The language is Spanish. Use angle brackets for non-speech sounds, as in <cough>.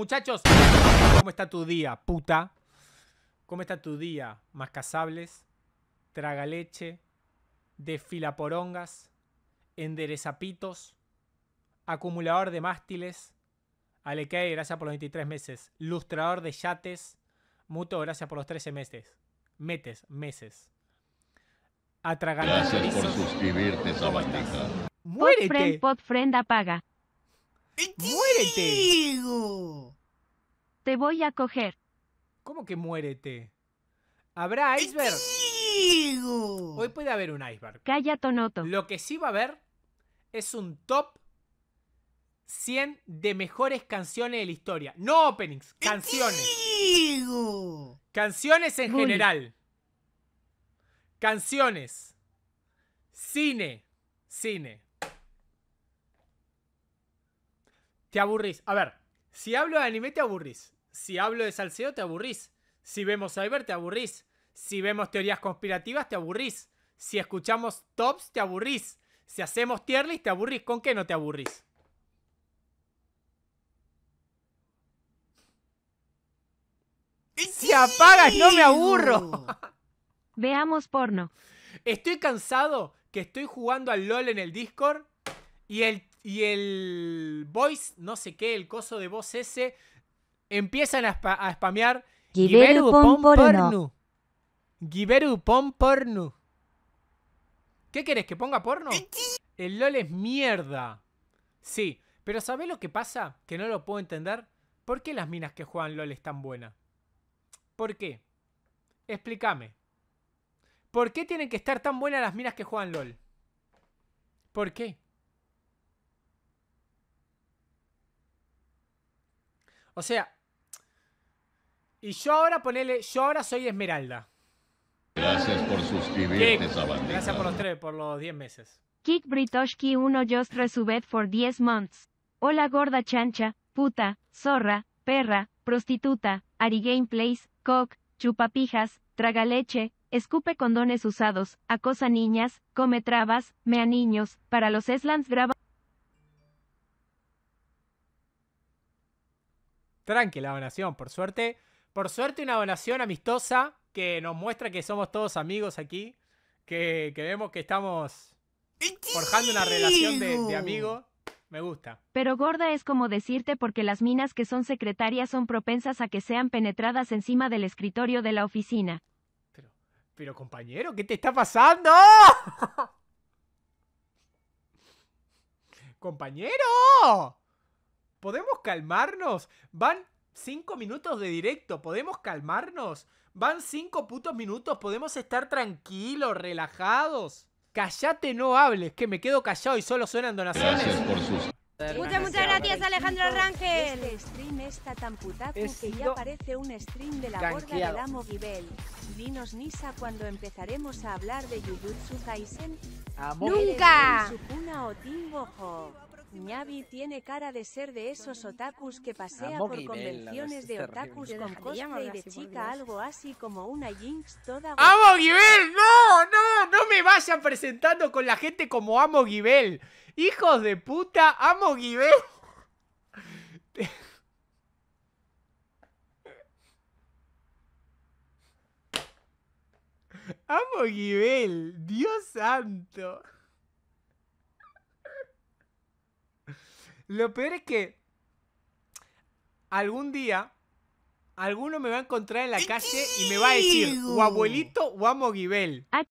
Muchachos, ¿cómo está tu día, puta? ¿Cómo está tu día? Mascasables, tragaleche, desfilaporongas, enderezapitos, acumulador de mástiles, Alekei, gracias por los 23 meses, lustrador de yates, Muto, gracias por los 13 meses, metes, meses. a Gracias por suscribirte, Podfriend, Podfriend apaga. ¡Muérete! Te voy a coger. ¿Cómo que muérete? ¿Habrá iceberg? Hoy puede haber un iceberg. Calla, Tonoto. Lo que sí va a haber es un top 100 de mejores canciones de la historia. No openings, canciones. Canciones en general. Canciones. Cine. Cine. Te aburrís. A ver, si hablo de anime te aburrís. Si hablo de salseo te aburrís. Si vemos cyber te aburrís. Si vemos teorías conspirativas te aburrís. Si escuchamos tops te aburrís. Si hacemos tier list te aburrís. ¿Con qué no te aburrís? Si apagas no me aburro. <laughs> Veamos porno. Estoy cansado que estoy jugando al LOL en el Discord y el y el voice, no sé qué, el coso de voz ese, empiezan a, spamear. porno. Giberu pon ¿Qué querés? ¿Que ponga porno? El LOL es mierda. Sí, pero ¿sabés lo que pasa? Que no lo puedo entender. ¿Por qué las minas que juegan LOL están buenas? ¿Por qué? Explícame. ¿Por qué tienen que estar tan buenas las minas que juegan LOL? ¿Por qué? O sea, y yo ahora ponele, yo ahora soy Esmeralda. Gracias por suscribirte, Gracias por los tres, por los 10 meses. Kick Britoshki 1 just resubed for 10 months. Hola gorda chancha, puta, zorra, perra, prostituta, Ari Gameplays, cock, chupapijas, leche, escupe condones usados, acosa niñas, come trabas, mea niños, para los Eslans graba la donación, por suerte. Por suerte una donación amistosa que nos muestra que somos todos amigos aquí, que, vemos que estamos forjando una relación de, de amigos. Me gusta. Pero gorda es como decirte porque las minas que son secretarias son propensas a que sean penetradas encima del escritorio de la oficina. pero compañero, ¿qué te está pasando? <laughs> compañero. ¿Podemos calmarnos? Van cinco minutos de directo, ¿podemos calmarnos? Van cinco putos minutos, podemos estar tranquilos, relajados. Callate, no hables, que me quedo callado y solo suenan donaciones. por sus... Muchas, muchas gracias, Alejandro Rangel. Este stream está tan putazo que ya parece un stream de la borda del amo Gibel. Dinos, Nisa, cuando empezaremos a hablar de Jujutsu Kaisen. ¡Nunca! Ñavi tiene cara de ser de esos otakus que pasea por convenciones de otakus con y de chica, algo así como una Jinx toda... ¡Amo Gibel! ¡No! ¡No! ¡No me vayan presentando con la gente como Amo Gibel! ¡Hijos de puta! ¡Amo Gibel! <laughs> ¡Amo Gibel! ¡Dios santo! Lo peor es que algún día alguno me va a encontrar en la calle y me va a decir, o abuelito o amo Guibel. Ah,